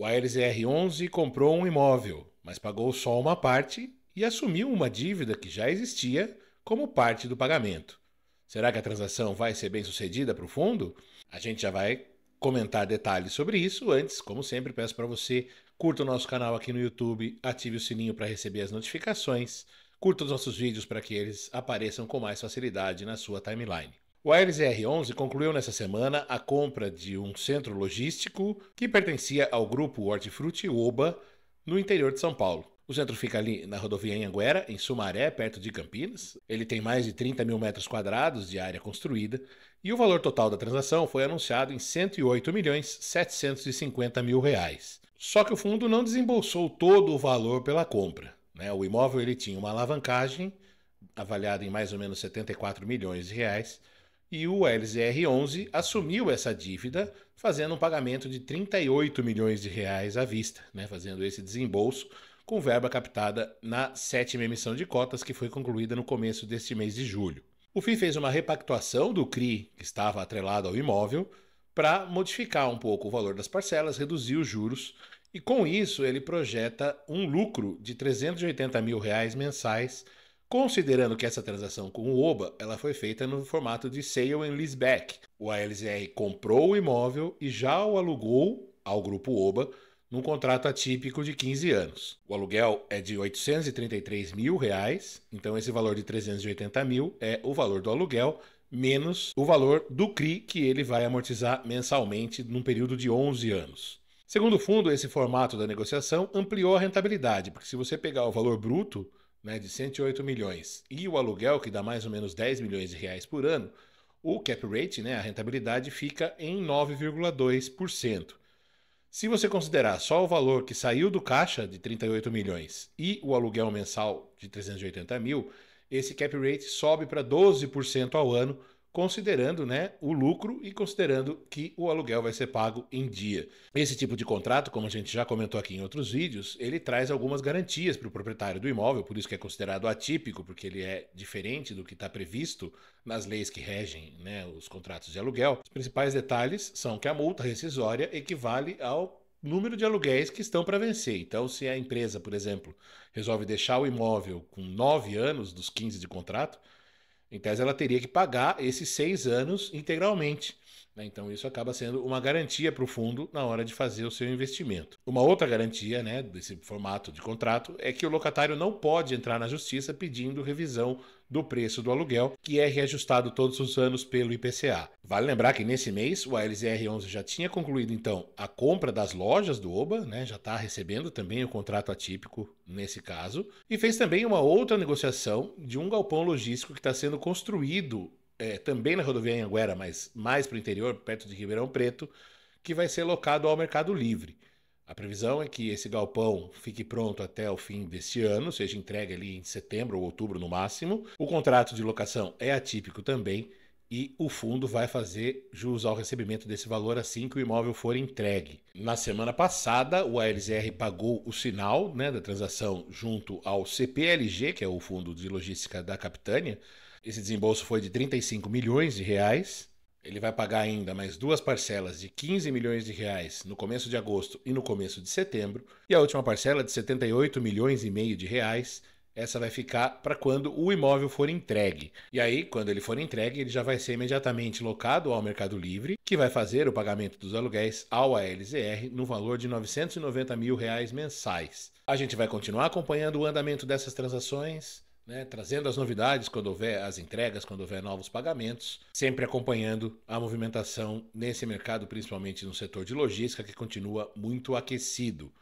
O Aires R11 comprou um imóvel, mas pagou só uma parte e assumiu uma dívida que já existia como parte do pagamento. Será que a transação vai ser bem sucedida para o fundo? A gente já vai comentar detalhes sobre isso. Antes, como sempre, peço para você curta o nosso canal aqui no YouTube, ative o sininho para receber as notificações, curta os nossos vídeos para que eles apareçam com mais facilidade na sua timeline. O Aires R11 concluiu nessa semana a compra de um centro logístico que pertencia ao grupo Hortifruti Oba, no interior de São Paulo. O centro fica ali na rodovia Anhanguera, em Sumaré, perto de Campinas. Ele tem mais de 30 mil metros quadrados de área construída e o valor total da transação foi anunciado em 108 milhões 750 mil reais. Só que o fundo não desembolsou todo o valor pela compra. Né? O imóvel ele tinha uma alavancagem avaliada em mais ou menos 74 milhões de reais e o LZR11 assumiu essa dívida fazendo um pagamento de 38 milhões de reais à vista, né, fazendo esse desembolso com verba captada na sétima emissão de cotas que foi concluída no começo deste mês de julho. O FII fez uma repactuação do CRI, que estava atrelado ao imóvel, para modificar um pouco o valor das parcelas, reduzir os juros, e com isso ele projeta um lucro de 380 mil reais mensais Considerando que essa transação com o Oba ela foi feita no formato de sale and leaseback, o ALZR comprou o imóvel e já o alugou ao grupo Oba num contrato atípico de 15 anos. O aluguel é de 833 mil reais, então esse valor de 380 mil é o valor do aluguel menos o valor do CRI que ele vai amortizar mensalmente num período de 11 anos. Segundo o fundo, esse formato da negociação ampliou a rentabilidade, porque se você pegar o valor bruto né, de 108 milhões, e o aluguel, que dá mais ou menos 10 milhões de reais por ano, o cap rate, né, a rentabilidade, fica em 9,2%. Se você considerar só o valor que saiu do caixa de 38 milhões e o aluguel mensal de 380 mil, esse cap rate sobe para 12% ao ano, considerando né, o lucro e considerando que o aluguel vai ser pago em dia. Esse tipo de contrato, como a gente já comentou aqui em outros vídeos, ele traz algumas garantias para o proprietário do imóvel, por isso que é considerado atípico, porque ele é diferente do que está previsto nas leis que regem né, os contratos de aluguel. Os principais detalhes são que a multa rescisória equivale ao número de aluguéis que estão para vencer. Então, se a empresa, por exemplo, resolve deixar o imóvel com nove anos dos 15 de contrato, em tese, ela teria que pagar esses seis anos integralmente. Né? Então, isso acaba sendo uma garantia para o fundo na hora de fazer o seu investimento. Uma outra garantia né, desse formato de contrato é que o locatário não pode entrar na justiça pedindo revisão do preço do aluguel, que é reajustado todos os anos pelo IPCA. Vale lembrar que nesse mês o ALZR11 já tinha concluído então a compra das lojas do Oba, né, já está recebendo também o contrato atípico nesse caso, e fez também uma outra negociação de um galpão logístico que está sendo construído é, também na rodovia Anhanguera, mas mais para o interior, perto de Ribeirão Preto, que vai ser locado ao Mercado Livre. A previsão é que esse galpão fique pronto até o fim deste ano, seja entregue ali em setembro ou outubro no máximo. O contrato de locação é atípico também e o fundo vai fazer jus ao recebimento desse valor assim que o imóvel for entregue. Na semana passada, o ALZR pagou o sinal né, da transação junto ao CPLG, que é o Fundo de Logística da Capitânia, esse desembolso foi de 35 milhões de reais. Ele vai pagar ainda mais duas parcelas de 15 milhões de reais no começo de agosto e no começo de setembro, e a última parcela de 78 milhões e meio de reais. Essa vai ficar para quando o imóvel for entregue. E aí, quando ele for entregue, ele já vai ser imediatamente locado ao Mercado Livre, que vai fazer o pagamento dos aluguéis ao ALZR no valor de 990 mil reais mensais. A gente vai continuar acompanhando o andamento dessas transações né, trazendo as novidades quando houver as entregas, quando houver novos pagamentos, sempre acompanhando a movimentação nesse mercado, principalmente no setor de logística, que continua muito aquecido.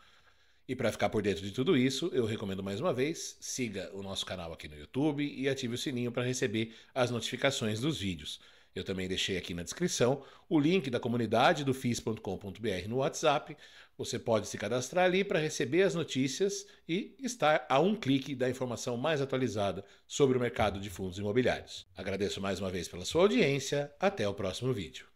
E para ficar por dentro de tudo isso, eu recomendo mais uma vez: siga o nosso canal aqui no YouTube e ative o sininho para receber as notificações dos vídeos. Eu também deixei aqui na descrição o link da comunidade do FIS.com.br no WhatsApp. Você pode se cadastrar ali para receber as notícias e estar a um clique da informação mais atualizada sobre o mercado de fundos imobiliários. Agradeço mais uma vez pela sua audiência. Até o próximo vídeo.